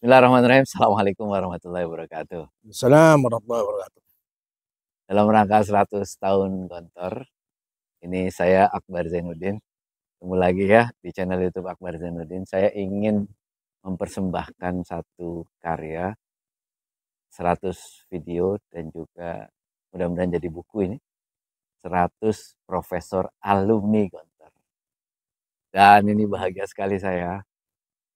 Bismillahirrahmanirrahim. Assalamualaikum warahmatullahi wabarakatuh. Assalamualaikum warahmatullahi wabarakatuh. Dalam rangka 100 tahun kantor, ini saya Akbar Zainuddin. Ketemu lagi ya di channel YouTube Akbar Zainuddin. Saya ingin mempersembahkan satu karya, 100 video dan juga mudah-mudahan jadi buku ini. 100 profesor alumni Gontor. Dan ini bahagia sekali saya.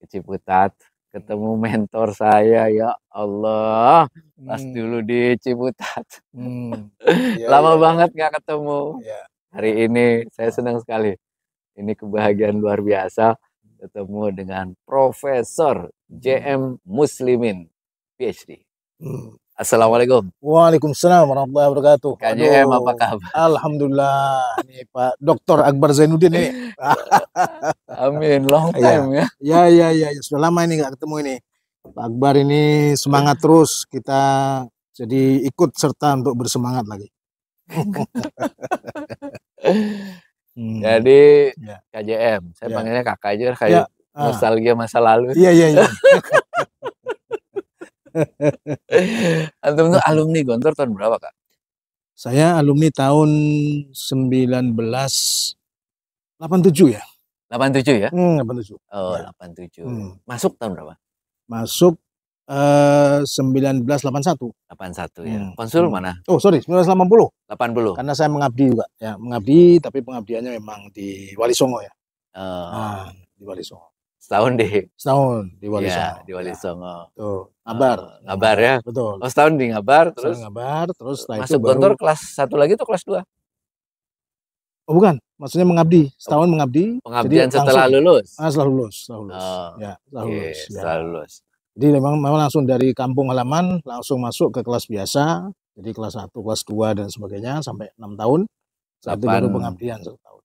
Keciputat, ketemu mentor saya ya Allah hmm. pas dulu di Cibutat hmm. ya, lama ya. banget nggak ketemu ya. hari ini saya senang sekali ini kebahagiaan luar biasa ketemu dengan Profesor JM Muslimin PhD hmm. Assalamualaikum. Waalaikumsalam warahmatullahi wabarakatuh. KJM apa kabar? Alhamdulillah. Ini Pak Dr. Akbar Zainuddin ini. Amin, long iya. time ya. Ya, ya, ya, ya. sudah lama ini nggak ketemu ini. Pak Akbar ini semangat terus kita jadi ikut serta untuk bersemangat lagi. hmm. Jadi ya. KJM, saya ya. panggilnya Kak aja kayak ya. Ah. nostalgia masa lalu. Iya, iya, iya. Antum tuh alumni Gontor tahun berapa, Kak? Saya alumni tahun 1987 ya. 87 ya? Hmm, 87. Oh, ya. 87. Hmm. Masuk tahun berapa? Masuk eh uh, 1981. 81 ya. Hmm. Konsul hmm. mana? Oh, sorry, 1980. 80. Karena saya mengabdi juga. Ya, mengabdi tapi pengabdiannya memang di Wali Songo ya. Uh. Nah, di Wali Songo. Setahun di setahun di Wali ya, Songo. di Wali ya. Songo. Tuh, ngabar. Uh, ngabar ya. Betul. Oh, setahun di ngabar terus setahun ngabar terus masuk itu Gontor baru... kelas satu lagi tuh kelas dua. Oh, bukan. Maksudnya mengabdi, setahun mengabdi. Pengabdian jadi setelah langsung, lulus. Ah, setelah lulus, setelah lulus. Oh, ya, setelah okay, lulus. Ya. Setelah lulus. Jadi memang, memang langsung dari kampung halaman langsung masuk ke kelas biasa, jadi kelas 1, kelas 2 dan sebagainya sampai 6 tahun. Satu baru pengabdian satu tahun.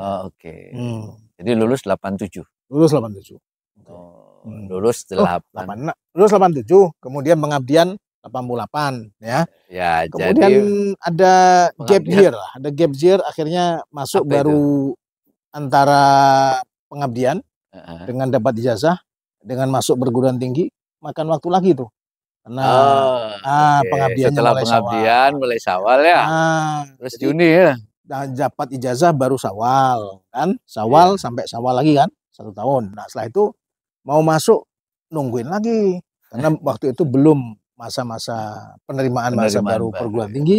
Oh, oke. Okay. Hmm. Jadi lulus 87. Oh, hmm. lulus 87 oh, lulus 8 oh, lulus 87 kemudian pengabdian 88 ya. Ya, Kemudian jadi ada gap year, ada gap year akhirnya masuk Apa baru itu? antara pengabdian uh -huh. dengan dapat ijazah dengan masuk perguruan tinggi makan waktu lagi tuh. Karena oh, ah, okay. pengabdian setelah mulai pengabdian sawal. mulai sawal ya. ah Terus Juni ya. Nah, dapat ijazah baru sawal kan? Sawal yeah. sampai sawal lagi kan? satu tahun. Nah setelah itu mau masuk nungguin lagi karena waktu itu belum masa-masa penerimaan, penerimaan masa baru, perguruan iya. tinggi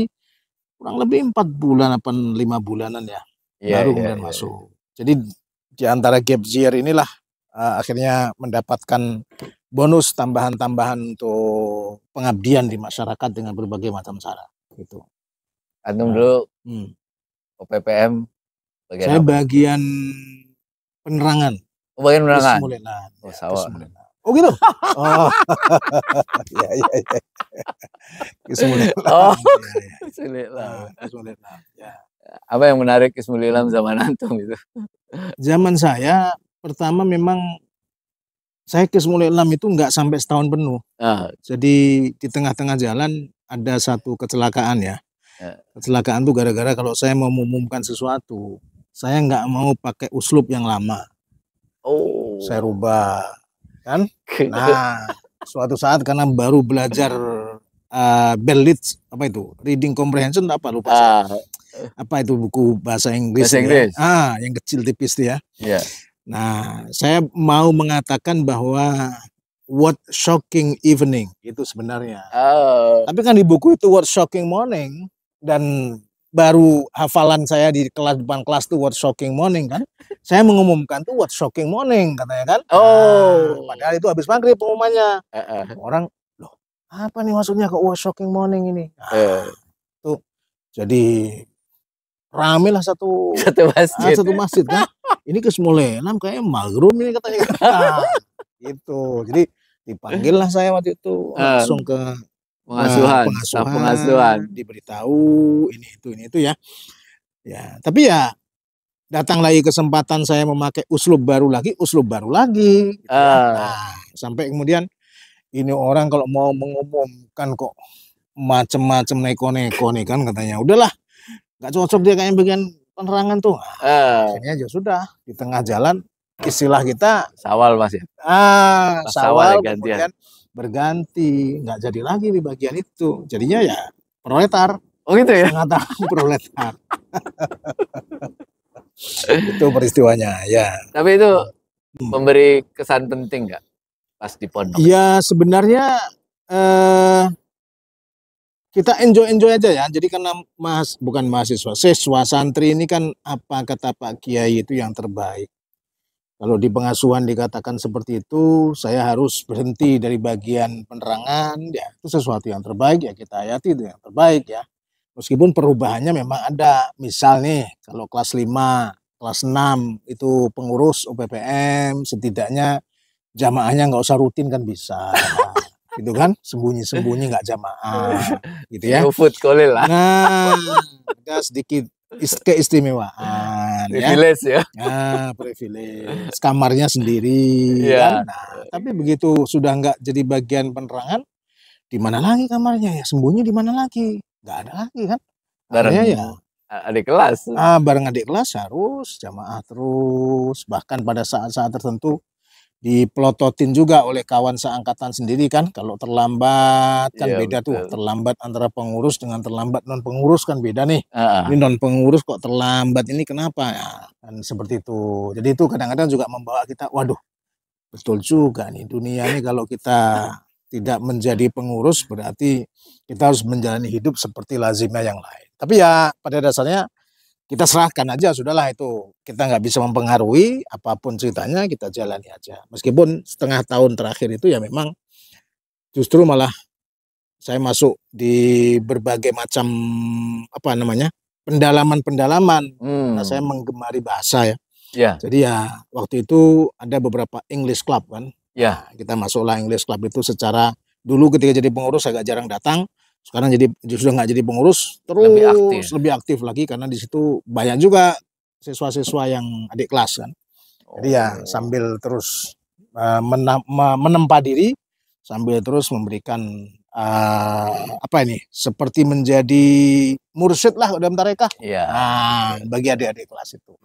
kurang lebih empat bulan apa lima bulanan ya, ya baru ya, kemudian ya, masuk. Iya. Jadi di antara gap year inilah uh, akhirnya mendapatkan bonus tambahan-tambahan untuk pengabdian di masyarakat dengan berbagai macam cara gitu. Antum nah, dulu hmm. OPPM bagian Saya apa? bagian penerangan. Oh, bagian undangan. Oh, ya, mulinan. Oh gitu. Oh. Ya, ya, ya. oh. ya ya ya. Kismulilam. Oh. Kismulilam. Kismulilam. Ya. Apa yang menarik Kismulilam zaman antum itu? Zaman saya pertama memang saya Kismulilam itu nggak sampai setahun penuh. Uh. Jadi di tengah-tengah jalan ada satu kecelakaan ya. ya. Kecelakaan tuh gara-gara kalau saya mau mengumumkan sesuatu, saya nggak mau pakai uslub yang lama. Oh. Saya rubah, kan? Nah, suatu saat karena baru belajar uh, eh, Berlitz apa itu? Reading comprehension apa lupa ah. Apa itu buku bahasa Inggris? Bahasa ya? Inggris. Ya? Ah, yang kecil tipis dia. ya. Yeah. Nah, saya mau mengatakan bahwa what shocking evening itu sebenarnya. Oh. Tapi kan di buku itu what shocking morning dan baru hafalan saya di kelas depan kelas tuh what shocking morning kan. Saya mengumumkan tuh what shocking morning katanya kan. Oh, nah, padahal itu habis maghrib pengumumannya. Uh -uh. Orang loh, apa nih maksudnya kok what shocking morning ini? Nah, uh. Tuh. Jadi rame lah satu satu masjid. Ah, satu masjid kan. ini ke enam kayak maghrib ini katanya. Nah, itu Jadi dipanggil lah saya waktu itu ah. langsung ke pengasuhan, pengasuhan, pengasuhan, diberitahu ini itu ini itu ya. Ya, tapi ya datang lagi kesempatan saya memakai uslub baru lagi, uslub baru lagi. Gitu. Uh. Nah, sampai kemudian ini orang kalau mau mengumumkan kok macem-macem neko-neko nih kan katanya udahlah nggak cocok dia kayaknya bagian penerangan tuh uh. akhirnya ya sudah di tengah jalan istilah kita sawal mas ya ah sawal, sawal ya gantian berganti, nggak jadi lagi di bagian itu. Jadinya ya proletar. Oh gitu ya. Mengatakan proletar. itu peristiwanya, ya. Tapi itu hmm. memberi kesan penting nggak pas di pondok? Ya sebenarnya eh, kita enjoy enjoy aja ya. Jadi karena mas bukan mahasiswa, siswa santri ini kan apa kata Pak Kiai itu yang terbaik. Kalau di pengasuhan dikatakan seperti itu, saya harus berhenti dari bagian penerangan, ya itu sesuatu yang terbaik ya kita hayati itu yang terbaik ya. Meskipun perubahannya memang ada, misal nih kalau kelas 5, kelas 6 itu pengurus UPPM setidaknya jamaahnya nggak usah rutin kan bisa. gitu kan sembunyi-sembunyi nggak jamaah gitu ya. Food lah. Nah, ada sedikit keistimewaan ya. privilege ya, ya. privilege kamarnya sendiri ya. kan? nah, tapi begitu sudah nggak jadi bagian penerangan di mana lagi kamarnya ya sembunyi di mana lagi nggak ada lagi kan bareng ya, ya adik kelas ah bareng adik kelas harus jamaah terus bahkan pada saat-saat tertentu dipelototin juga oleh kawan seangkatan sendiri kan kalau terlambat kan yeah, beda betul. tuh terlambat antara pengurus dengan terlambat non pengurus kan beda nih uh. ini non pengurus kok terlambat ini kenapa ya, kan seperti itu jadi itu kadang-kadang juga membawa kita waduh betul juga nih dunia ini kalau kita tidak menjadi pengurus berarti kita harus menjalani hidup seperti lazimnya yang lain tapi ya pada dasarnya kita serahkan aja sudahlah itu kita nggak bisa mempengaruhi apapun ceritanya kita jalani aja meskipun setengah tahun terakhir itu ya memang justru malah saya masuk di berbagai macam apa namanya pendalaman-pendalaman hmm. nah saya menggemari bahasa ya yeah. jadi ya waktu itu ada beberapa English club kan yeah. nah, kita masuklah English club itu secara dulu ketika jadi pengurus agak jarang datang sekarang jadi sudah nggak jadi pengurus terus lebih aktif. lebih aktif lagi karena di situ banyak juga siswa-siswa yang adik kelas kan oh. jadi ya oh. sambil terus uh, menempa diri sambil terus memberikan uh, apa ini seperti menjadi mursyid lah dalam mereka ya. nah, bagi adik-adik kelas itu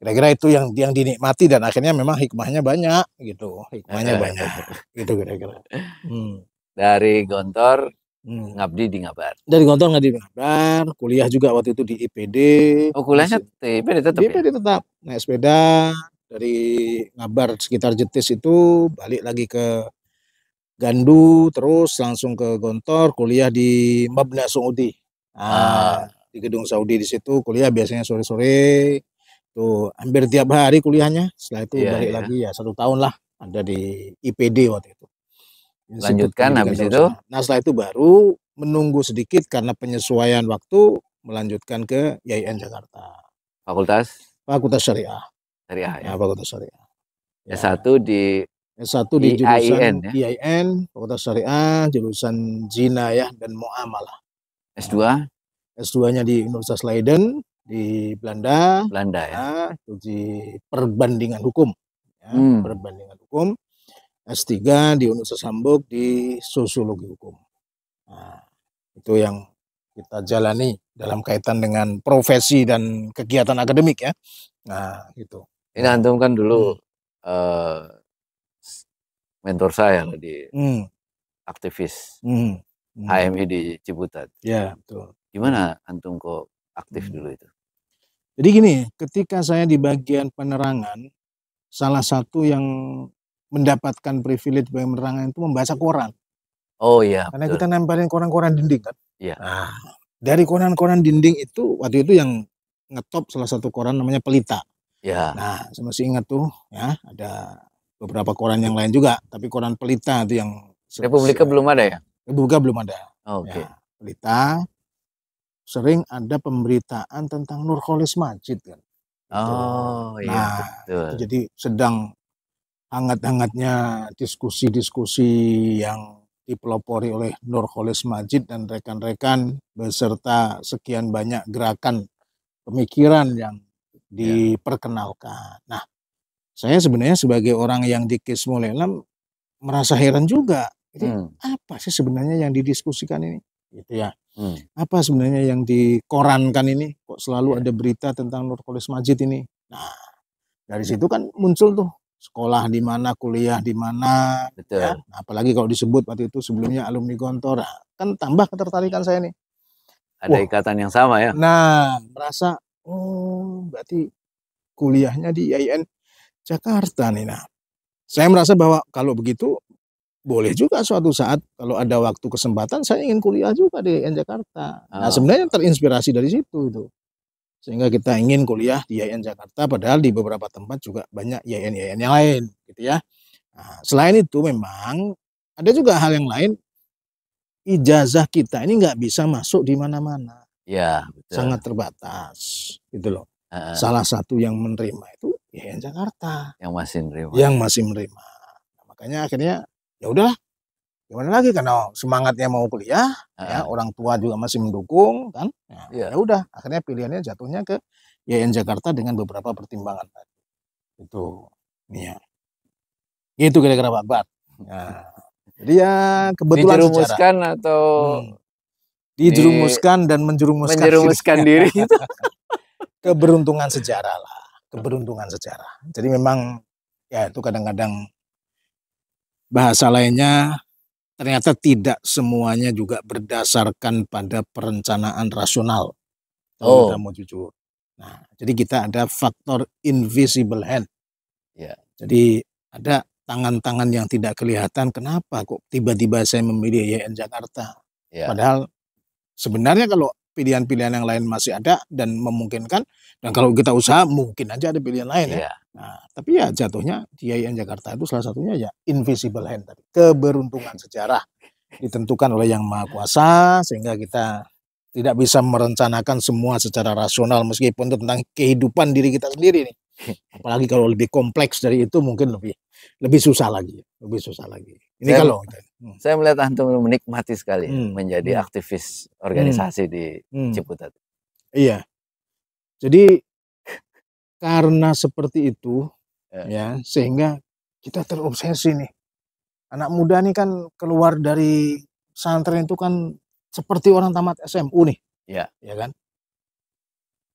kira-kira itu yang yang dinikmati dan akhirnya memang hikmahnya banyak gitu hikmahnya eh. banyak gitu kira-kira hmm. dari Gontor Hmm, ngabdi di Ngabar. Dari Gontor ngabdi di Ngabar, kuliah juga waktu itu di IPD. Oh, kuliahnya di IPD tetap. Di IPD ya? tetap. Naik sepeda dari Ngabar sekitar Jetis itu balik lagi ke Gandu terus langsung ke Gontor, kuliah di Mabna Saudi. Ah, ah. di gedung Saudi di situ kuliah biasanya sore-sore. Tuh, hampir tiap hari kuliahnya. Setelah itu yeah, balik yeah. lagi ya satu tahun lah ada di IPD waktu itu lanjutkan kan habis itu. Nah setelah itu baru menunggu sedikit karena penyesuaian waktu melanjutkan ke YIN Jakarta. Fakultas? Fakultas Syariah. Syariah ya. Nah, Fakultas Syariah. Ya. S1 di S1 di IIN, jurusan ya? IIN, Fakultas Syariah, jurusan ya dan Muamalah. Nah, S2? S2-nya di Universitas Leiden di Belanda. Belanda ya. Nah, uji perbandingan hukum. Ya, hmm. Perbandingan hukum. S3 di Universitas Hamburg di Sosiologi Hukum. Nah, itu yang kita jalani dalam kaitan dengan profesi dan kegiatan akademik ya. Nah, itu Ini antum kan dulu hmm. uh, mentor saya di hmm. aktivis Hmm. HMI di Cibutat Ya, betul. Gimana antum kok aktif hmm. dulu itu? Jadi gini, ketika saya di bagian penerangan, salah satu yang mendapatkan privilege bagi menerangkan itu membaca koran. Oh iya. Karena betul. kita nempelin koran-koran dinding kan. Iya. Nah, dari koran-koran dinding itu waktu itu yang ngetop salah satu koran namanya Pelita. Iya. Nah, saya masih ingat tuh ya, ada beberapa koran yang lain juga, tapi koran Pelita itu yang Republika belum ada ya? Republika belum ada. Oh, ya, Oke. Okay. Ya, Pelita sering ada pemberitaan tentang Nurholis Majid kan. Gitu. Oh, iya, nah, iya Jadi sedang hangat-hangatnya diskusi-diskusi yang dipelopori oleh Nurholis Majid dan rekan-rekan beserta sekian banyak gerakan pemikiran yang ya. diperkenalkan. Nah, saya sebenarnya sebagai orang yang di Kismulelam merasa heran juga. Jadi, hmm. Apa sih sebenarnya yang didiskusikan ini? Gitu ya. Hmm. Apa sebenarnya yang dikorankan ini? Kok selalu ya. ada berita tentang Nurholis Majid ini? Nah, dari ya. situ kan muncul tuh sekolah di mana, kuliah di mana. Ya. Betul. Ya? Nah, apalagi kalau disebut waktu itu sebelumnya alumni Gontora, ah, kan tambah ketertarikan saya nih. Ada Wah. ikatan yang sama ya. Nah, merasa oh berarti kuliahnya di IAIN Jakarta nih. Nah, saya merasa bahwa kalau begitu boleh juga suatu saat kalau ada waktu kesempatan saya ingin kuliah juga di IAIN Jakarta. Nah, oh. sebenarnya terinspirasi dari situ itu sehingga kita ingin kuliah di IAIN Jakarta padahal di beberapa tempat juga banyak IAIN-IAIN yang lain gitu ya. Nah, selain itu memang ada juga hal yang lain ijazah kita ini nggak bisa masuk di mana-mana. Ya, betul. sangat terbatas gitu loh. Uh, Salah satu yang menerima itu IAIN Jakarta. Yang masih menerima. Yang masih menerima. Nah, makanya akhirnya ya udah gimana lagi karena oh, semangatnya mau kuliah ya orang tua juga masih mendukung kan ya ya udah akhirnya pilihannya jatuhnya ke YN Jakarta dengan beberapa pertimbangan tadi itu ya itu kira-kira Pak Bat nah, jadi ya kebetulan dijerumuskan secara, atau hmm, dijerumuskan di, dan menjerumuskan menjerumuskan diri itu. keberuntungan sejarah lah keberuntungan sejarah jadi memang ya itu kadang-kadang bahasa lainnya ternyata tidak semuanya juga berdasarkan pada perencanaan rasional. Kalau oh. kita mau jujur. Nah, jadi kita ada faktor invisible hand. Yeah. Jadi ada tangan-tangan yang tidak kelihatan. Kenapa kok tiba-tiba saya memilih YN Jakarta? Yeah. Padahal sebenarnya kalau pilihan-pilihan yang lain masih ada dan memungkinkan dan kalau kita usaha mungkin aja ada pilihan lain yeah. ya. Iya. Nah, tapi ya jatuhnya GIN Jakarta itu salah satunya ya invisible hand tadi. Keberuntungan sejarah ditentukan oleh yang maha kuasa sehingga kita tidak bisa merencanakan semua secara rasional meskipun tentang kehidupan diri kita sendiri nih. Apalagi kalau lebih kompleks dari itu mungkin lebih lebih susah lagi, lebih susah lagi. Ini saya, kalau hmm. saya melihat antum menikmati sekali ya hmm. menjadi hmm. aktivis organisasi hmm. di hmm. Ciputat. Iya. Jadi karena seperti itu ya, ya sehingga kita terobsesi nih. Anak muda nih kan keluar dari santri itu kan seperti orang tamat SMU nih. Iya. Ya kan?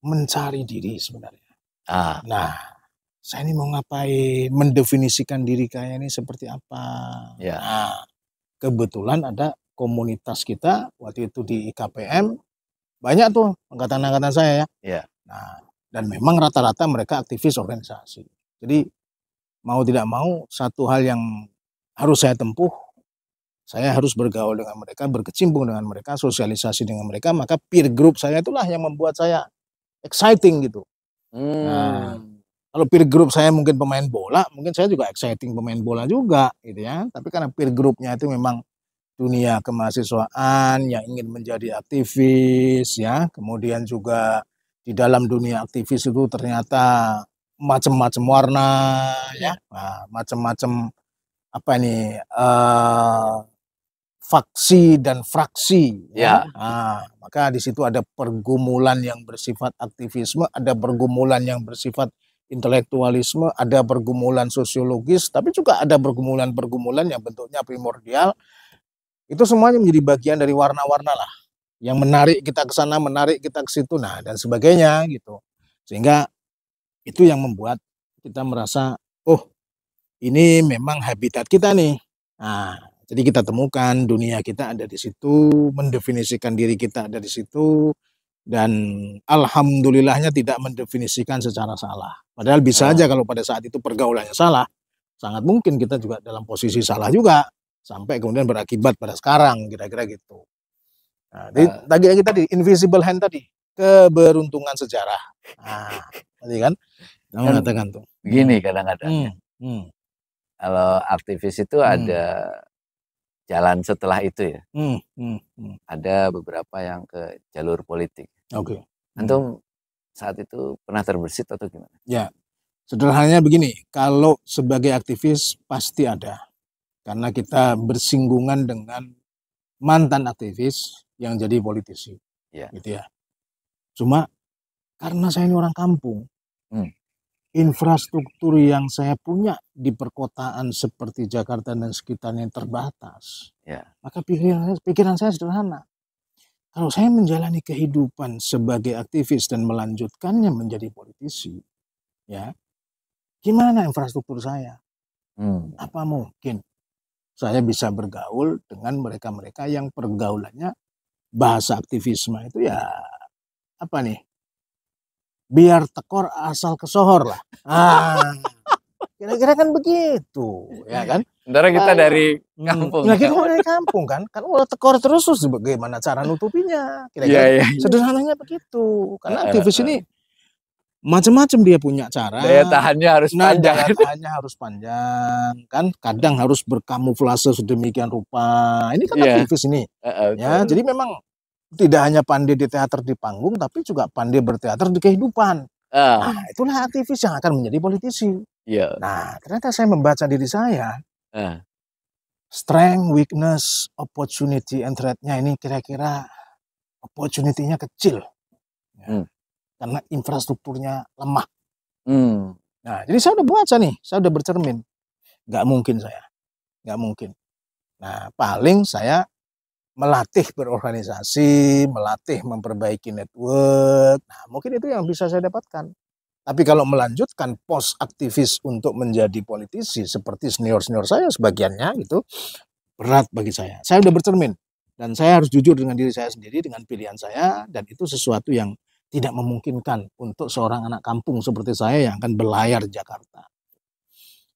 Mencari diri sebenarnya Ah. Nah, saya ini mau ngapain? Mendefinisikan diri kaya ini seperti apa? Ya. Nah, kebetulan ada komunitas kita waktu itu di IKPM banyak tuh angkatan-angkatan saya ya. ya. Nah, dan memang rata-rata mereka aktivis organisasi. Jadi mau tidak mau satu hal yang harus saya tempuh saya harus bergaul dengan mereka, berkecimpung dengan mereka, sosialisasi dengan mereka, maka peer group saya itulah yang membuat saya exciting gitu. Nah, hmm. Nah, kalau peer group saya mungkin pemain bola, mungkin saya juga exciting pemain bola juga gitu ya. Tapi karena peer groupnya itu memang dunia kemahasiswaan yang ingin menjadi aktivis ya. Kemudian juga di dalam dunia aktivis itu ternyata macam-macam warna ya. ya. Nah, macam-macam apa ini uh, faksi dan fraksi ya. ya. Nah, maka di situ ada pergumulan yang bersifat aktivisme, ada pergumulan yang bersifat intelektualisme, ada pergumulan sosiologis, tapi juga ada pergumulan-pergumulan yang bentuknya primordial. Itu semuanya menjadi bagian dari warna-warna lah. Yang menarik kita ke sana, menarik kita ke situ, nah dan sebagainya gitu. Sehingga itu yang membuat kita merasa, oh ini memang habitat kita nih. Nah, jadi kita temukan dunia kita ada di situ, mendefinisikan diri kita ada di situ, dan alhamdulillahnya tidak mendefinisikan secara salah. Padahal bisa aja kalau pada saat itu pergaulannya salah, sangat mungkin kita juga dalam posisi salah juga sampai kemudian berakibat pada sekarang kira-kira gitu. Nah, nah. tadi yang kita di invisible hand tadi keberuntungan sejarah. Nah, tadi kan kamu mengatakan tuh. Gini kadang-kadang. Ya. Hmm. Hmm. Kalau aktivis itu hmm. ada jalan setelah itu ya. Hmm, hmm, hmm. Ada beberapa yang ke jalur politik. Oke. Okay. Antum saat itu pernah terbersit atau gimana? Ya, sederhananya begini, kalau sebagai aktivis pasti ada. Karena kita bersinggungan dengan mantan aktivis yang jadi politisi. Ya. Gitu ya. Cuma karena saya ini orang kampung, hmm infrastruktur yang saya punya di perkotaan seperti Jakarta dan sekitarnya yang terbatas, ya. maka pikiran saya, pikiran saya sederhana. Kalau saya menjalani kehidupan sebagai aktivis dan melanjutkannya menjadi politisi, ya, gimana infrastruktur saya? Hmm. Apa mungkin saya bisa bergaul dengan mereka-mereka yang pergaulannya bahasa aktivisme itu ya apa nih biar tekor asal kesohor lah. kira ah, Kira-kira kan begitu, ya kan? Sementara kita nah, dari hmm, kampung. Nah, kita dari kampung kan, kan udah tekor terus terus bagaimana cara nutupinya? Kira-kira. Yeah, yeah, iya. Sederhananya begitu. Karena iya, aktivis ini macam-macam dia punya cara. Daya tahannya harus nah, panjang. Daya tahannya harus panjang, kan? Kadang harus berkamuflase sedemikian rupa. Ini kan yeah. aktivis ini. Uh, uh, ya, jadi memang tidak hanya pandai di teater di panggung, tapi juga pandai berteater di kehidupan. Uh. Nah, itulah aktivis yang akan menjadi politisi. Yeah. Nah, ternyata saya membaca diri saya. Uh. Strength, weakness, opportunity, and threat-nya ini kira-kira opportunity-nya kecil. Ya, hmm. karena infrastrukturnya lemah. Hmm. Nah, jadi saya udah baca nih, saya udah bercermin. Gak mungkin saya. gak mungkin. Nah, paling saya melatih berorganisasi, melatih memperbaiki network. Nah, mungkin itu yang bisa saya dapatkan. Tapi kalau melanjutkan pos aktivis untuk menjadi politisi seperti senior-senior saya sebagiannya itu berat bagi saya. Saya sudah bercermin dan saya harus jujur dengan diri saya sendiri dengan pilihan saya dan itu sesuatu yang tidak memungkinkan untuk seorang anak kampung seperti saya yang akan berlayar Jakarta.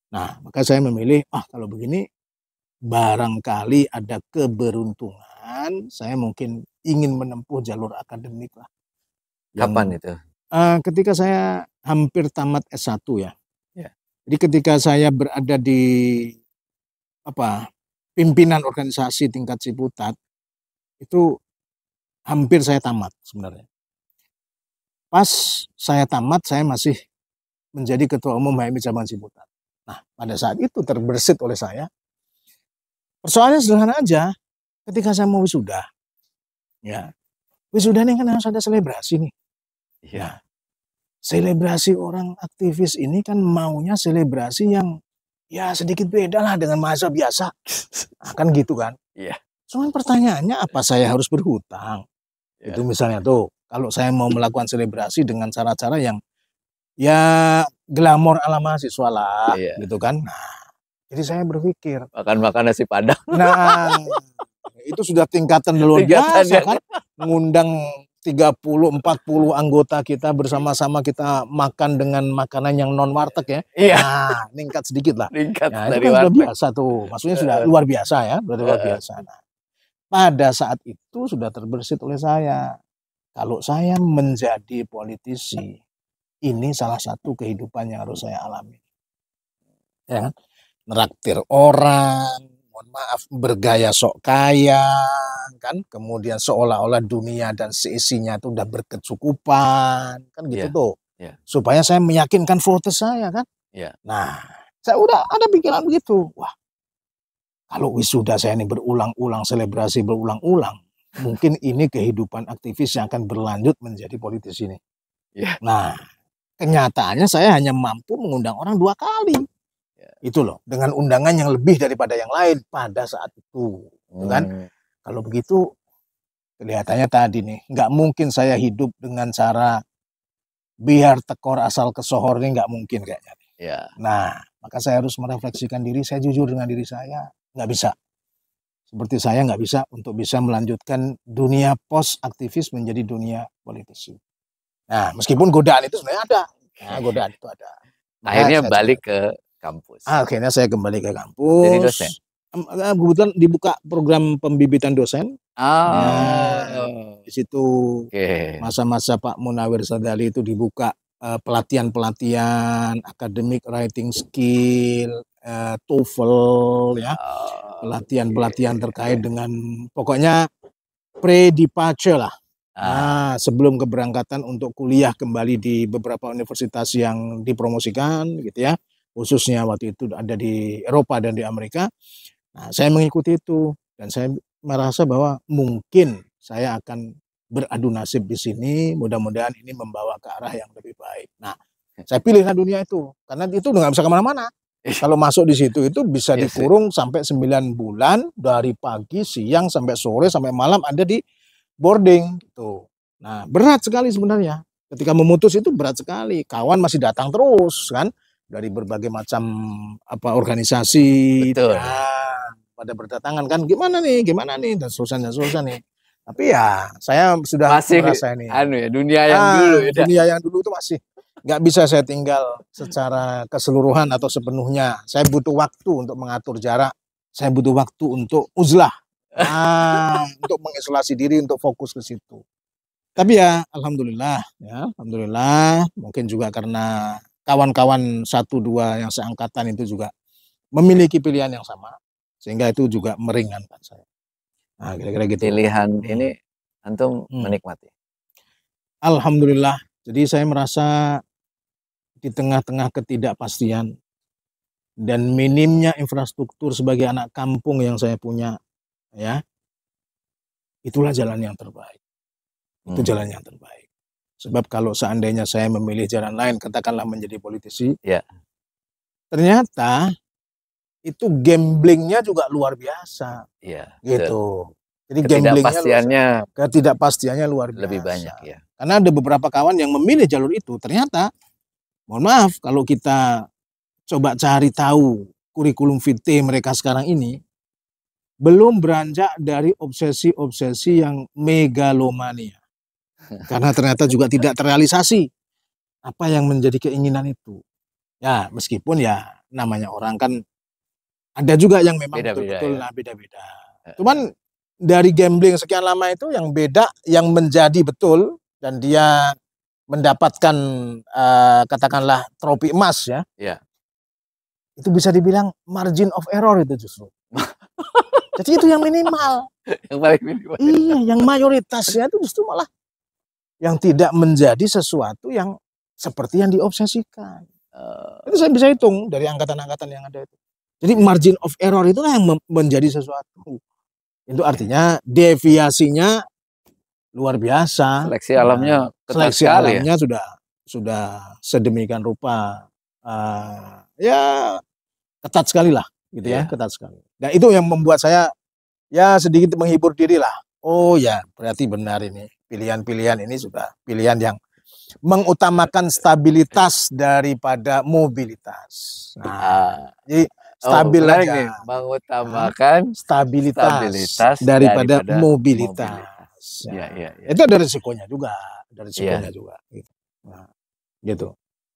Nah, maka saya memilih, ah kalau begini barangkali ada keberuntungan pekerjaan saya mungkin ingin menempuh jalur akademik lah. Yang, Kapan hmm. itu? Uh, ketika saya hampir tamat S1 ya. Yeah. Jadi ketika saya berada di apa pimpinan organisasi tingkat Ciputat itu hampir saya tamat sebenarnya. Pas saya tamat saya masih menjadi ketua umum HMI Cabang Ciputat. Nah, pada saat itu terbersit oleh saya Persoalannya sederhana aja ketika saya mau wisuda, ya wisuda ini kan harus ada selebrasi nih. Ya, selebrasi orang aktivis ini kan maunya selebrasi yang ya sedikit beda lah dengan masa biasa, akan nah, kan gitu kan? Iya. Cuman pertanyaannya apa saya harus berhutang? Ya. Itu misalnya tuh, kalau saya mau melakukan selebrasi dengan cara-cara yang ya glamor ala mahasiswa lah, iya. gitu kan? Nah, jadi saya berpikir. Makan-makan nasi padang. Nah, itu sudah tingkatan luar biasa ya. kan mengundang 30 40 anggota kita bersama-sama kita makan dengan makanan yang non warteg ya. Iya. Nah, ningkat sedikit lah. Ningkat nah, dari kan luar sudah biasa tuh. Maksudnya sudah luar biasa ya, berarti luar biasa. Nah, pada saat itu sudah terbersit oleh saya. Kalau saya menjadi politisi, ini salah satu kehidupan yang harus saya alami. Ya, kan? neraktir orang, mohon maaf bergaya sok kaya kan kemudian seolah-olah dunia dan seisinya itu udah berkecukupan kan gitu yeah. tuh yeah. supaya saya meyakinkan voters saya kan yeah. nah saya udah ada pikiran begitu wah kalau wisuda saya ini berulang-ulang selebrasi berulang-ulang mungkin ini kehidupan aktivis yang akan berlanjut menjadi politis ini yeah. nah kenyataannya saya hanya mampu mengundang orang dua kali Yeah. Itu loh, dengan undangan yang lebih daripada yang lain pada saat itu, gitu kan? hmm. kan? Kalau begitu kelihatannya tadi nih, nggak mungkin saya hidup dengan cara biar tekor asal kesohor ini nggak mungkin kayaknya. Yeah. Nah, maka saya harus merefleksikan diri, saya jujur dengan diri saya, nggak bisa. Seperti saya nggak bisa untuk bisa melanjutkan dunia pos aktivis menjadi dunia politisi. Nah, meskipun godaan itu sebenarnya ada, nah, godaan itu ada. Akhirnya balik ke kampus. Ah, Akhirnya saya kembali ke kampus. Jadi dosen. Eh, kebetulan dibuka program pembibitan dosen. Ah, nah, di situ masa masa-masa Pak Munawir Sadali itu dibuka pelatihan pelatihan-pelatihan academic writing skill, uh, TOEFL, ya, ah, pelatihan-pelatihan okay. terkait dengan pokoknya pre-departure lah. Ah. Nah, sebelum keberangkatan untuk kuliah kembali di beberapa universitas yang dipromosikan gitu ya khususnya waktu itu ada di Eropa dan di Amerika. Nah, saya mengikuti itu dan saya merasa bahwa mungkin saya akan beradu nasib di sini. Mudah-mudahan ini membawa ke arah yang lebih baik. Nah, saya pilihlah dunia itu karena itu nggak bisa kemana-mana. Iya. Kalau masuk di situ itu bisa iya dikurung sampai 9 bulan dari pagi, siang sampai sore sampai malam ada di boarding gitu. Nah, berat sekali sebenarnya. Ketika memutus itu berat sekali. Kawan masih datang terus kan dari berbagai macam apa organisasi Betul. Ya, pada berdatangan kan gimana nih gimana nih dan susahnya susah nih tapi ya saya sudah masih merasa ini anu ya dunia yang ah, dulu ya dunia yang dulu itu masih nggak bisa saya tinggal secara keseluruhan atau sepenuhnya saya butuh waktu untuk mengatur jarak saya butuh waktu untuk uzlah ah, untuk mengisolasi diri untuk fokus ke situ tapi ya alhamdulillah ya alhamdulillah mungkin juga karena kawan-kawan satu dua yang seangkatan itu juga iya. memiliki pilihan yang sama sehingga itu juga meringankan saya. Nah, kira-kira gitu. Pilihan ini antum hmm. menikmati. Alhamdulillah. Jadi saya merasa di tengah-tengah ketidakpastian dan minimnya infrastruktur sebagai anak kampung yang saya punya, ya. Itulah jalan yang terbaik. Itu hmm. jalan yang terbaik. Sebab kalau seandainya saya memilih jalan lain, katakanlah menjadi politisi, ya. ternyata itu gamblingnya juga luar biasa. Ya, gitu. Jadi ketidakpastiannya luar, ketidakpastiannya luar biasa. Lebih banyak ya. Karena ada beberapa kawan yang memilih jalur itu, ternyata mohon maaf kalau kita coba cari tahu kurikulum VT mereka sekarang ini belum beranjak dari obsesi-obsesi yang megalomania. Karena ternyata juga tidak terrealisasi apa yang menjadi keinginan itu. Ya, meskipun ya namanya orang kan ada juga yang memang betul-betul ya. Nah, beda-beda. Ya. Eh. Beda Cuman dari gambling sekian lama itu yang beda yang menjadi betul dan dia mendapatkan uh, katakanlah trofi emas ya. ya. Itu bisa dibilang margin of error itu justru. Jadi itu yang minimal. yang paling minimal. Iya, yang mayoritasnya itu justru malah yang tidak menjadi sesuatu yang seperti yang diobsesikan. Uh, itu saya bisa hitung dari angkatan-angkatan yang ada itu. Jadi margin of error itulah kan yang menjadi sesuatu. Itu artinya deviasinya luar biasa. Seleksi alamnya nah, seleksi ya. alamnya ya? sudah sudah sedemikian rupa uh, ya ketat sekali lah gitu yeah. ya, iya. ketat sekali. Nah, itu yang membuat saya ya sedikit menghibur diri lah. Oh ya, berarti benar ini Pilihan-pilihan ini sudah pilihan yang mengutamakan stabilitas daripada mobilitas. Nah, ah. jadi oh, stabil oh, aja. Nah, mengutamakan stabilitas, stabilitas daripada, daripada mobilitas. mobilitas. Ya. Ya, ya, ya. Itu ada risikonya juga, ada risikonya ya. juga. Gitu. Nah, gitu.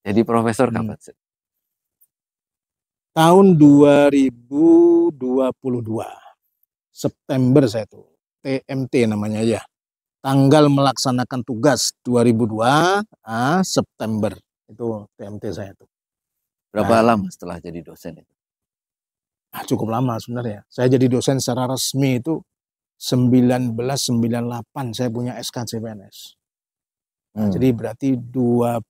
Jadi profesor hmm. kapan? Tahun 2022 September saya tuh TMT namanya ya tanggal melaksanakan tugas 2002 ah, September itu TMT saya itu berapa nah, lama setelah jadi dosen itu ah, cukup lama sebenarnya saya jadi dosen secara resmi itu 1998 saya punya SK CPNS nah, hmm. jadi berarti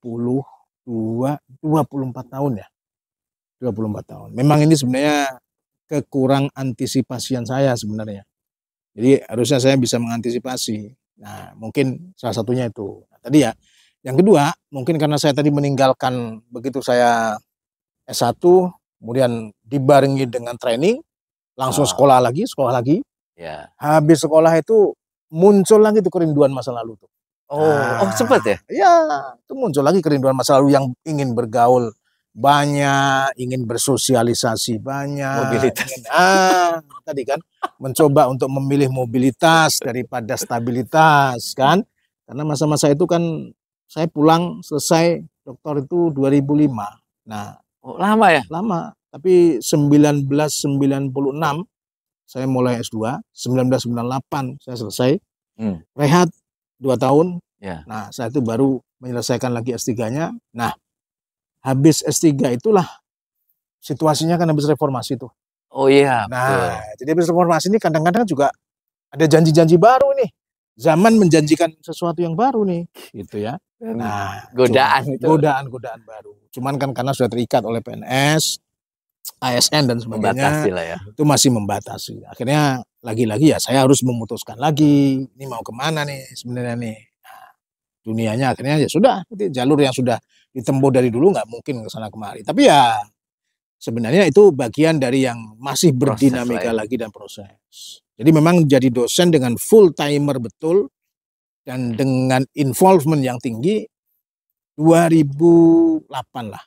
puluh dua 24 tahun ya 24 tahun memang ini sebenarnya kekurang antisipasian saya sebenarnya jadi harusnya saya bisa mengantisipasi Nah, mungkin salah satunya itu. Nah, tadi ya, yang kedua, mungkin karena saya tadi meninggalkan begitu saya S1, kemudian dibarengi dengan training, langsung oh. sekolah lagi, sekolah lagi. Ya. Habis sekolah itu muncul lagi tuh kerinduan masa lalu tuh. Oh, oh nah, oh sempat ya? iya itu muncul lagi kerinduan masa lalu yang ingin bergaul banyak, ingin bersosialisasi banyak, mobilitas. Ingin, ah, tadi kan mencoba untuk memilih mobilitas daripada stabilitas kan. Karena masa-masa itu kan saya pulang selesai doktor itu 2005. Nah, oh, lama ya? Lama. Tapi 1996 saya mulai S2, 1998 saya selesai. Hmm. Rehat dua tahun. Ya. Nah, saya itu baru menyelesaikan lagi S3-nya. Nah, habis S3 itulah situasinya kan habis reformasi tuh. Oh iya. Nah, betul. jadi habis reformasi ini kadang-kadang juga ada janji-janji baru nih. Zaman menjanjikan sesuatu yang baru nih, gitu ya. Nah, nah, godaan cuman, itu. Godaan, godaan baru. Cuman kan karena sudah terikat oleh PNS, ASN dan sebagainya. lah ya. Itu masih membatasi. Akhirnya lagi-lagi ya saya harus memutuskan lagi, ini mau kemana nih sebenarnya nih. Nah, dunianya akhirnya ya sudah, jalur yang sudah ditempuh dari dulu nggak mungkin ke sana kemari. Tapi ya sebenarnya itu bagian dari yang masih berdinamika proses ya. lagi dan proses. Jadi memang jadi dosen dengan full timer betul dan dengan involvement yang tinggi 2008 lah.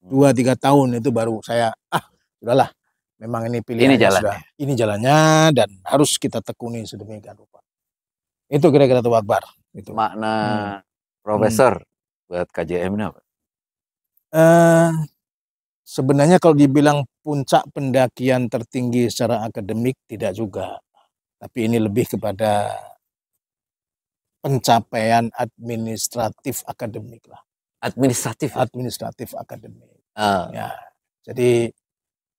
Hmm. Dua tiga tahun itu baru saya ah sudahlah memang ini pilihan ini jalannya. Sudah, ini jalannya dan harus kita tekuni sedemikian rupa. Itu kira-kira tuh Akbar. Itu. Makna hmm. profesor buat KJM ini apa? Uh, sebenarnya kalau dibilang puncak pendakian tertinggi secara akademik tidak juga. Tapi ini lebih kepada pencapaian administratif akademik lah. Administratif? Ya? Administratif akademik. Uh. Ya. Jadi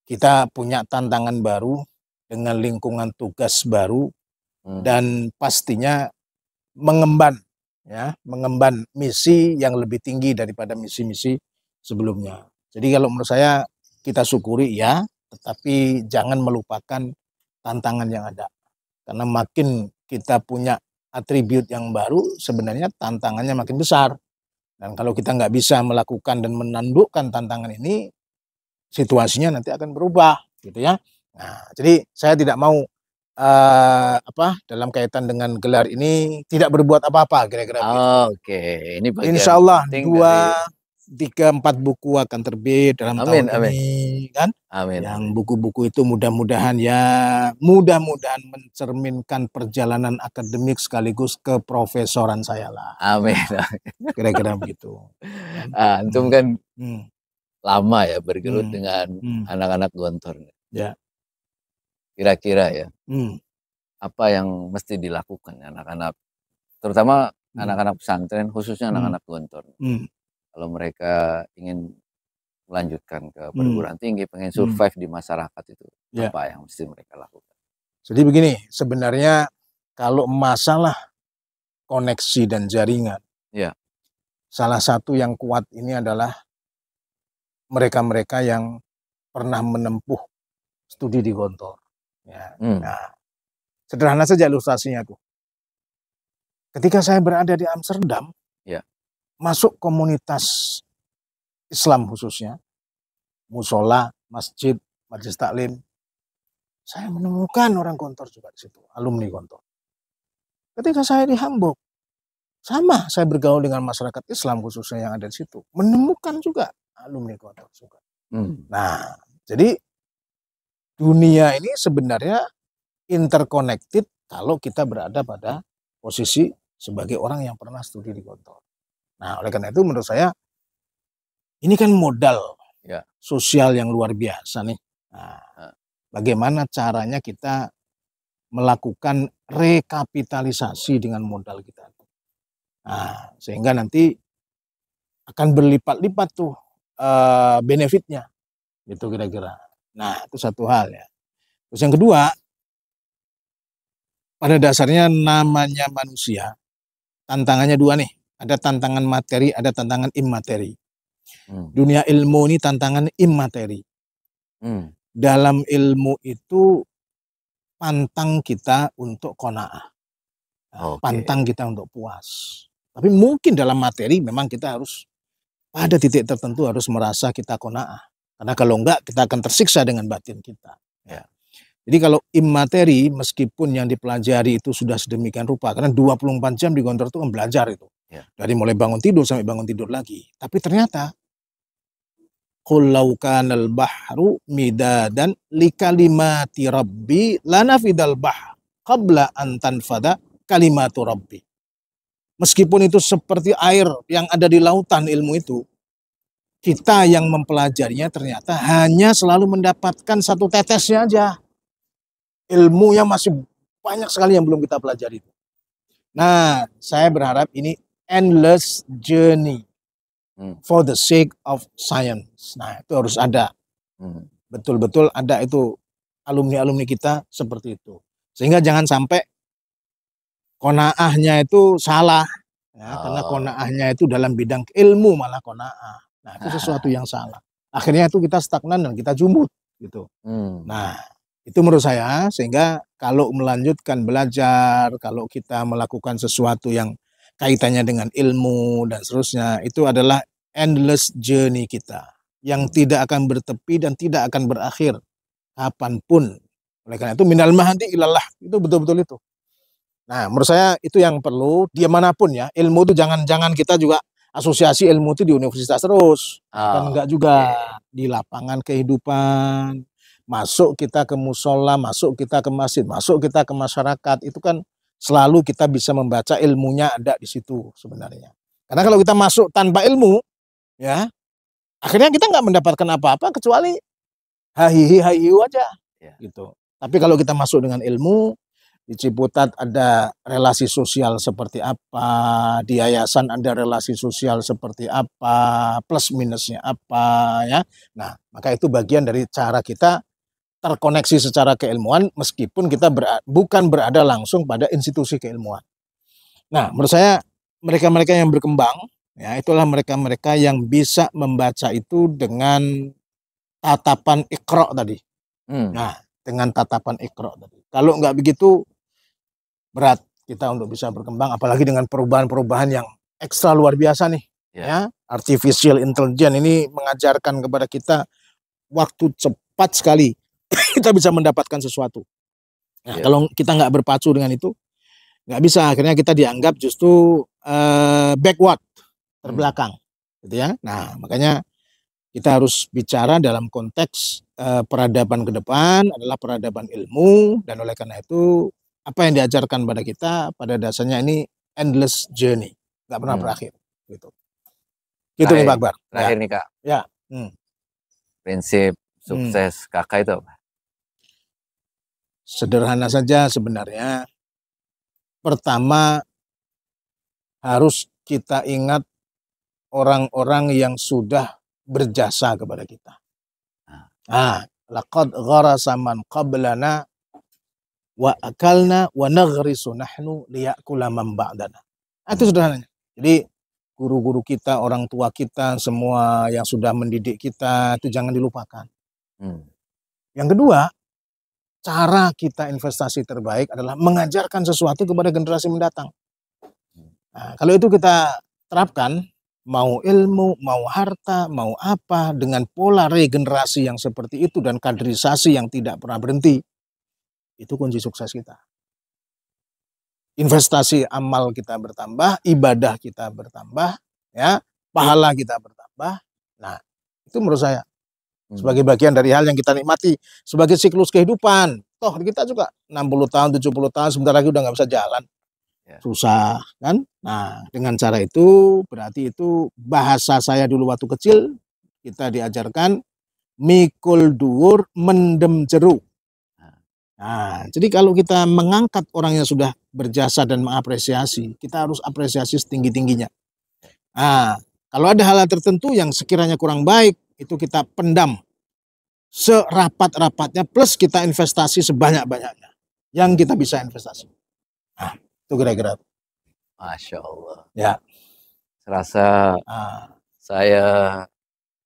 kita punya tantangan baru dengan lingkungan tugas baru hmm. dan pastinya mengemban ya mengemban misi yang lebih tinggi daripada misi-misi sebelumnya. Jadi kalau menurut saya kita syukuri ya, tetapi jangan melupakan tantangan yang ada. Karena makin kita punya atribut yang baru, sebenarnya tantangannya makin besar. Dan kalau kita nggak bisa melakukan dan menandukkan tantangan ini, situasinya nanti akan berubah, gitu ya. Nah, jadi saya tidak mau uh, apa dalam kaitan dengan gelar ini tidak berbuat apa-apa kira-kira. Oh, Oke, okay. ini bagian Insya Allah dua tiga empat buku akan terbit dalam amin, tahun amin. ini kan. Amin. Yang buku-buku itu mudah-mudahan ya mudah-mudahan mencerminkan perjalanan akademik sekaligus keprofesoran saya lah. Amin. Nah, kira-kira begitu. Ah, antum kan hmm. lama ya bergelut hmm. dengan hmm. anak-anak hmm. gontor. Ya kira-kira ya hmm. apa yang mesti dilakukan anak-anak terutama anak hmm. anak-anak pesantren khususnya hmm. anak-anak gontor hmm. kalau mereka ingin melanjutkan ke hmm. perguruan hmm. tinggi pengen survive hmm. di masyarakat itu yeah. apa yang mesti mereka lakukan jadi begini sebenarnya kalau masalah koneksi dan jaringan yeah. salah satu yang kuat ini adalah mereka-mereka yang pernah menempuh studi di Gontor Ya. Hmm. Nah, sederhana saja ilustrasinya aku. Ketika saya berada di Amsterdam, ya. masuk komunitas Islam khususnya, musola, masjid, majelis taklim, saya menemukan orang kontor juga di situ, alumni kantor Ketika saya di Hamburg, sama saya bergaul dengan masyarakat Islam khususnya yang ada di situ, menemukan juga alumni kantor juga. Hmm. Nah, jadi dunia ini sebenarnya interconnected kalau kita berada pada posisi sebagai orang yang pernah studi di kantor. Nah, oleh karena itu menurut saya ini kan modal ya. sosial yang luar biasa nih. Nah, bagaimana caranya kita melakukan rekapitalisasi dengan modal kita? Nah, sehingga nanti akan berlipat-lipat tuh uh, benefitnya, Itu kira-kira. Nah, itu satu hal ya. Terus yang kedua, pada dasarnya namanya manusia, tantangannya dua nih. Ada tantangan materi, ada tantangan immateri. Hmm. Dunia ilmu ini tantangan immateri. Hmm. Dalam ilmu itu pantang kita untuk kona'ah. Nah, okay. Pantang kita untuk puas. Tapi mungkin dalam materi memang kita harus pada titik tertentu harus merasa kita kona'ah. Karena kalau enggak kita akan tersiksa dengan batin kita. Ya. Jadi kalau immateri meskipun yang dipelajari itu sudah sedemikian rupa karena 24 jam di Gontor itu kan belajar itu. Ya. Dari mulai bangun tidur sampai bangun tidur lagi. Tapi ternyata Kulaukanal bahru midadan li kalimati rabbi lanafidal bah qabla antan fada kalimatu rabbi. Meskipun itu seperti air yang ada di lautan ilmu itu, kita yang mempelajarinya ternyata hanya selalu mendapatkan satu tetesnya aja. ilmu yang masih banyak sekali yang belum kita pelajari. Nah, saya berharap ini endless journey hmm. for the sake of science. Nah, itu harus ada. Hmm. Betul-betul ada itu alumni-alumni kita seperti itu. Sehingga jangan sampai konaahnya itu salah. Ya, oh. Karena ah. konaahnya itu dalam bidang ilmu malah konaah. Nah, itu sesuatu yang salah. Akhirnya itu kita stagnan dan kita jumut gitu. Hmm. Nah, itu menurut saya sehingga kalau melanjutkan belajar, kalau kita melakukan sesuatu yang kaitannya dengan ilmu dan seterusnya, itu adalah endless journey kita yang tidak akan bertepi dan tidak akan berakhir kapanpun. Oleh karena itu minal mahdi ilallah itu betul-betul itu. Nah, menurut saya itu yang perlu dia manapun ya, ilmu itu jangan-jangan kita juga asosiasi ilmu itu di universitas terus. Oh. Kan enggak juga di lapangan kehidupan. Masuk kita ke musola, masuk kita ke masjid, masuk kita ke masyarakat. Itu kan selalu kita bisa membaca ilmunya ada di situ sebenarnya. Karena kalau kita masuk tanpa ilmu, ya akhirnya kita enggak mendapatkan apa-apa kecuali hahihi hahiu aja. Ya. Gitu. Tapi kalau kita masuk dengan ilmu, di Ciputat ada relasi sosial seperti apa, di yayasan ada relasi sosial seperti apa, plus minusnya apa ya. Nah, maka itu bagian dari cara kita terkoneksi secara keilmuan meskipun kita ber, bukan berada langsung pada institusi keilmuan. Nah, menurut saya mereka-mereka yang berkembang ya itulah mereka-mereka yang bisa membaca itu dengan tatapan ikro tadi. Hmm. Nah, dengan tatapan ikro tadi. Kalau nggak begitu berat kita untuk bisa berkembang apalagi dengan perubahan-perubahan yang ekstra luar biasa nih yeah. ya artificial intelligence ini mengajarkan kepada kita waktu cepat sekali kita bisa mendapatkan sesuatu nah, yeah. kalau kita nggak berpacu dengan itu nggak bisa akhirnya kita dianggap justru uh, backward terbelakang hmm. gitu ya nah makanya kita harus bicara dalam konteks uh, peradaban ke depan adalah peradaban ilmu dan oleh karena itu apa yang diajarkan pada kita pada dasarnya ini endless journey, nggak pernah hmm. berakhir gitu. Gitu nih Pak Akbar. Ya. Terakhir ya. nih Kak. Ya. Hmm. Prinsip hmm. sukses hmm. Kakak itu apa? Sederhana saja sebenarnya. Pertama harus kita ingat orang-orang yang sudah berjasa kepada kita. Nah, laqad gharasa man qablana wa akalna wa naghrisu nahnu liyakula man nah, Itu sederhananya. Jadi guru-guru kita, orang tua kita, semua yang sudah mendidik kita itu jangan dilupakan. Hmm. Yang kedua, cara kita investasi terbaik adalah mengajarkan sesuatu kepada generasi mendatang. Hmm. Nah, kalau itu kita terapkan, mau ilmu, mau harta, mau apa, dengan pola regenerasi yang seperti itu dan kaderisasi yang tidak pernah berhenti, itu kunci sukses kita. Investasi amal kita bertambah, ibadah kita bertambah, ya, pahala kita bertambah. Nah, itu menurut saya hmm. sebagai bagian dari hal yang kita nikmati sebagai siklus kehidupan. Toh kita juga 60 tahun, 70 tahun sebentar lagi udah nggak bisa jalan. Ya. Susah kan? Nah, dengan cara itu berarti itu bahasa saya dulu waktu kecil kita diajarkan mikul duur mendem jeruk Nah, jadi kalau kita mengangkat orang yang sudah berjasa dan mengapresiasi, kita harus apresiasi setinggi-tingginya. Nah, kalau ada hal-hal tertentu yang sekiranya kurang baik, itu kita pendam serapat-rapatnya plus kita investasi sebanyak-banyaknya yang kita bisa investasi. Nah, itu kira-kira. Masya Allah. Ya. Serasa ah. saya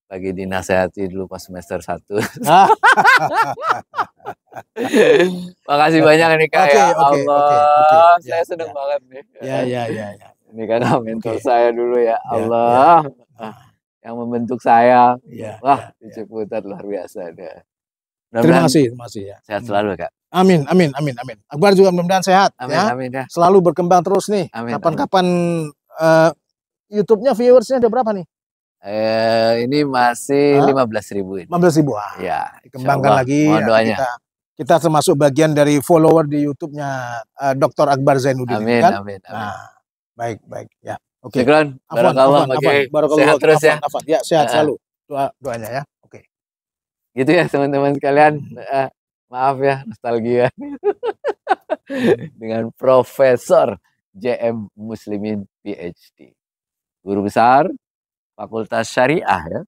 lagi dinasehati dulu pas semester 1. Makasih banyak nih Kak. Okay, ya okay, Allah, Ya, saya seneng ya. banget nih. Ya, ya, ya, ya. Ini karena mentor okay. saya dulu ya, ya Allah. Ya, nah, Yang membentuk saya. Ya, Wah, ya, ya. luar biasa ya Terima kasih, terima kasih ya. Sehat selalu, Kak. Amin, amin, amin, amin. Akbar juga mudah-mudahan sehat amin, ya. Amin, ya. Selalu berkembang terus nih. Kapan-kapan uh, YouTube-nya viewersnya ada berapa nih? Eh, ini masih lima belas ribu Lima belas ribu. Ah, ya. Dikembangkan lagi. Mohon doanya. Kita, termasuk bagian dari follower di YouTube-nya uh, eh, Dr. Akbar Zainuddin. Amin, kan? amin, amin. Nah, baik, baik. Ya. Oke. Okay. Syukran. Barakallah. Afan, okay. Sehat terus afan, ya. Afan. Ya, sehat uh, selalu. Doa doanya ya. Oke. Okay. Gitu ya teman-teman sekalian. Uh, maaf ya nostalgia. Dengan Profesor JM Muslimin PhD. Guru besar Fakultas Syariah ya.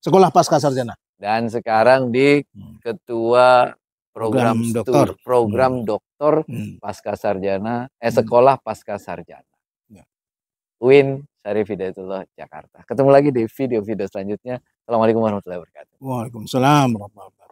Sekolah Pasca Sarjana. Dan sekarang di hmm. ketua program, program studi, doktor, program hmm. doktor hmm. Pasca Sarjana, eh hmm. sekolah Pasca Sarjana. Ya. Win Syarif Hidayatullah Jakarta. Ketemu lagi di video-video selanjutnya. Assalamualaikum warahmatullahi wabarakatuh. Waalaikumsalam warahmatullahi wabarakatuh.